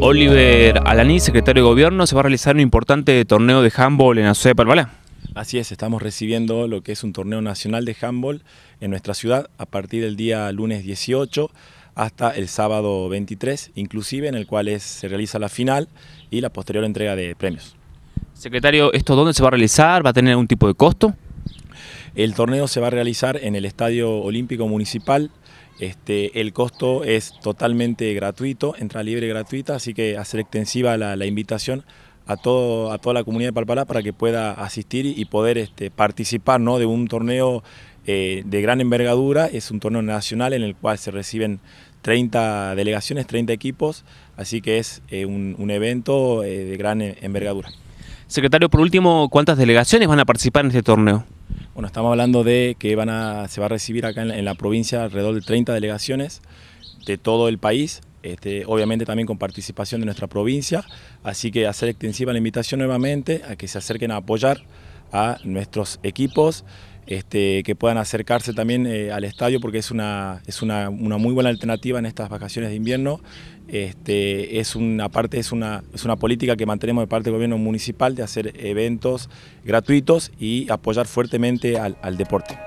Oliver Alaní, secretario de Gobierno, se va a realizar un importante torneo de handball en la ciudad de Así es, estamos recibiendo lo que es un torneo nacional de handball en nuestra ciudad a partir del día lunes 18 hasta el sábado 23, inclusive en el cual se realiza la final y la posterior entrega de premios. Secretario, ¿esto dónde se va a realizar? ¿Va a tener algún tipo de costo? El torneo se va a realizar en el Estadio Olímpico Municipal. Este, el costo es totalmente gratuito, entra libre y gratuita, así que hacer extensiva la, invitación a, todo, a toda la comunidad de Palpalá para que pueda asistir y poder este, participar ¿no? de un torneo eh, de gran envergadura. Es un torneo nacional en el cual se reciben 30 delegaciones, 30 equipos, así que es eh, un, evento eh, de gran envergadura. Secretario, por último, ¿cuántas delegaciones van a participar en este torneo? Bueno, estamos hablando de que se va a recibir acá en la, provincia alrededor de 30 delegaciones de todo el país, este, obviamente también con participación de nuestra provincia, así que hacer extensiva la invitación nuevamente a que se acerquen a apoyar a nuestros equipos. Este, que puedan acercarse también eh, al estadio porque es, una, es una, muy buena alternativa en estas vacaciones de invierno. Este, es una parte, es una, es una política que mantenemos de parte del gobierno municipal de hacer eventos gratuitos y apoyar fuertemente al deporte.